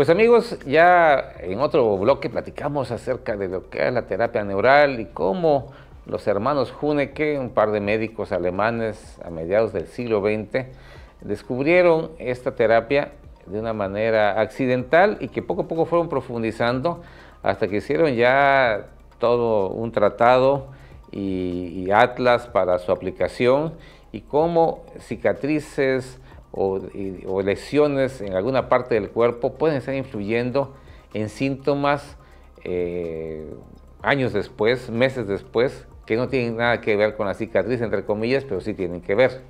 Pues amigos, ya en otro bloque platicamos acerca de lo que es la terapia neural y cómo los hermanos Huneke, un par de médicos alemanes a mediados del siglo XX, descubrieron esta terapia de una manera accidental y que poco a poco fueron profundizando hasta que hicieron ya todo un tratado y atlas para su aplicación y cómo cicatrices, o, lesiones en alguna parte del cuerpo pueden estar influyendo en síntomas eh, años después, meses después, que no tienen nada que ver con la cicatriz, entre comillas, pero sí tienen que ver.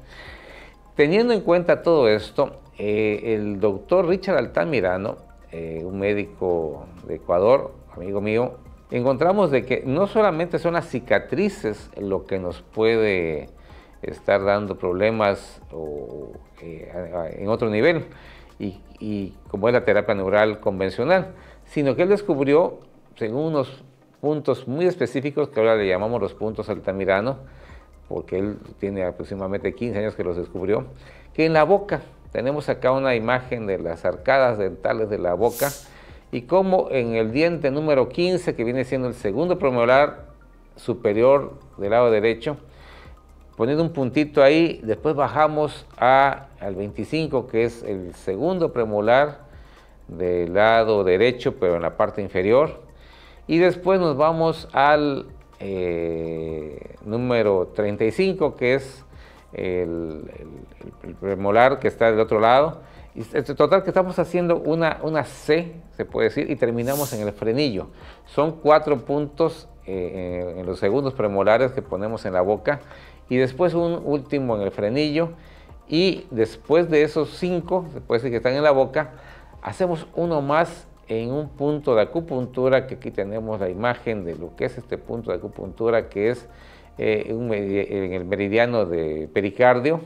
Teniendo en cuenta todo esto, eh, el doctor Richard Altamirano, eh, un médico de Ecuador, amigo mío, encontramos de que no solamente son las cicatrices lo que nos puede estar dando problemas eh, en otro nivel, y, como es la terapia neural convencional, sino que él descubrió, según unos puntos muy específicos, que ahora le llamamos los puntos altamirano, porque él tiene aproximadamente 15 años que los descubrió, que en la boca, tenemos acá una imagen de las arcadas dentales de la boca, y como en el diente número 15, que viene siendo el segundo premolar superior del lado derecho, poniendo un puntito ahí, después bajamos a, al 25, que es el segundo premolar del lado derecho, pero en la parte inferior. Y después nos vamos al eh, número 35, que es el, premolar que está del otro lado. Y este, este total que estamos haciendo una, una C, se puede decir, y terminamos en el frenillo. Son cuatro puntos eh, en, los segundos premolares que ponemos en la boca y después un último en el frenillo y después de esos cinco, después de que están en la boca, hacemos uno más en un punto de acupuntura, que aquí tenemos la imagen de lo que es este punto de acupuntura, que es eh, en el meridiano de pericardio,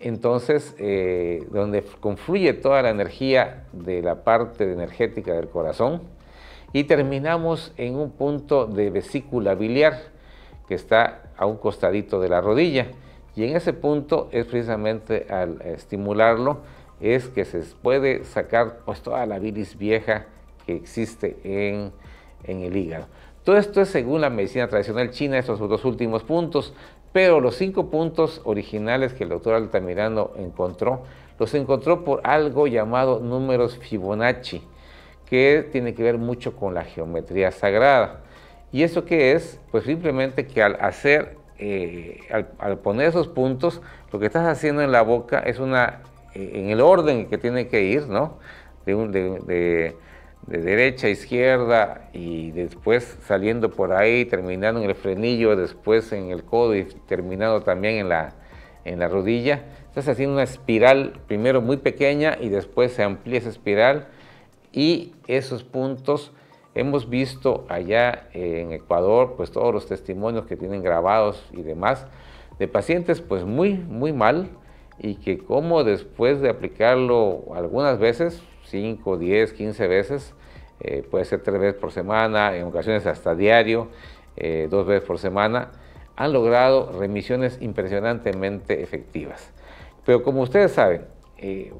entonces eh, donde confluye toda la energía de la parte energética del corazón y terminamos en un punto de vesícula biliar que está a un costadito de la rodilla. Y en ese punto es precisamente al estimularlo es que se puede sacar pues toda la bilis vieja que existe en, el hígado. Todo esto es según la medicina tradicional china, estos son los dos últimos puntos, pero los cinco puntos originales que el doctor Altamirano encontró, los encontró por algo llamado números Fibonacci que tiene que ver mucho con la geometría sagrada. ¿Y eso qué es? Pues simplemente que al hacer, eh, al, poner esos puntos, lo que estás haciendo en la boca es una, eh, en el orden que tiene que ir, ¿no? De, de, derecha a izquierda y después saliendo por ahí, terminando en el frenillo, después en el codo y terminando también en la, en la rodilla. Estás haciendo una espiral, primero muy pequeña y después se amplía esa espiral y esos puntos hemos visto allá en Ecuador, pues todos los testimonios que tienen grabados y demás de pacientes pues muy, muy mal y que como después de aplicarlo algunas veces, 5, 10, 15 veces, eh, puede ser tres veces por semana, en ocasiones hasta diario, eh, dos veces por semana, han logrado remisiones impresionantemente efectivas. Pero como ustedes saben, eh,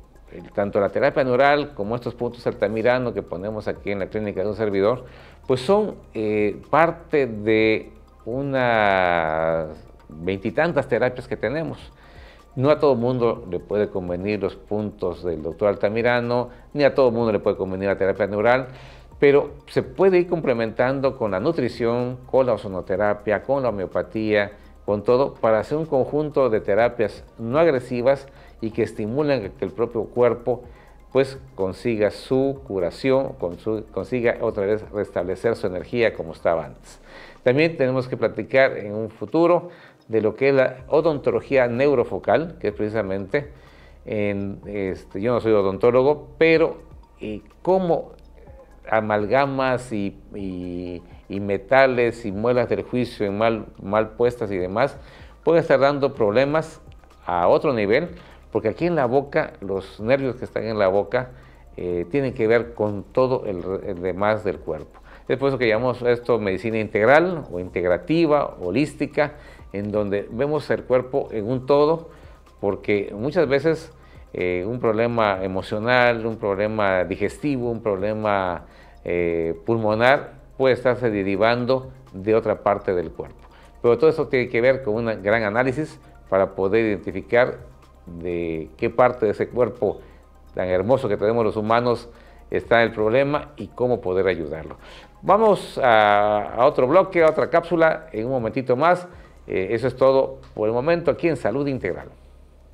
tanto la terapia neural como estos puntos Altamirano que ponemos aquí en la clínica de un servidor, pues son eh, parte de unas veintitantas terapias que tenemos. No a todo mundo le puede convenir los puntos del doctor Altamirano, ni a todo el mundo le puede convenir la terapia neural, pero se puede ir complementando con la nutrición, con la ozonoterapia, con la homeopatía, con todo, para hacer un conjunto de terapias no agresivas y que estimulan que el propio cuerpo pues consiga su curación, consiga otra vez restablecer su energía como estaba antes. También tenemos que platicar en un futuro de lo que es la odontología neurofocal, que es precisamente, este, yo no soy odontólogo, pero eh, cómo amalgamas y, metales y muelas del juicio mal, mal puestas y demás pueden estar dando problemas a otro nivel porque aquí en la boca, los nervios que están en la boca eh, tienen que ver con todo el, demás del cuerpo. Es por eso que llamamos esto medicina integral o integrativa, holística, en donde vemos el cuerpo en un todo, porque muchas veces eh, un problema emocional, un problema digestivo, un problema eh, pulmonar puede estarse derivando de otra parte del cuerpo. Pero todo eso tiene que ver con un gran análisis para poder identificar de qué parte de ese cuerpo tan hermoso que tenemos los humanos está el problema y cómo poder ayudarlo. Vamos a, otro bloque, a otra cápsula en un momentito más. Eh, eso es todo por el momento aquí en Salud Integral.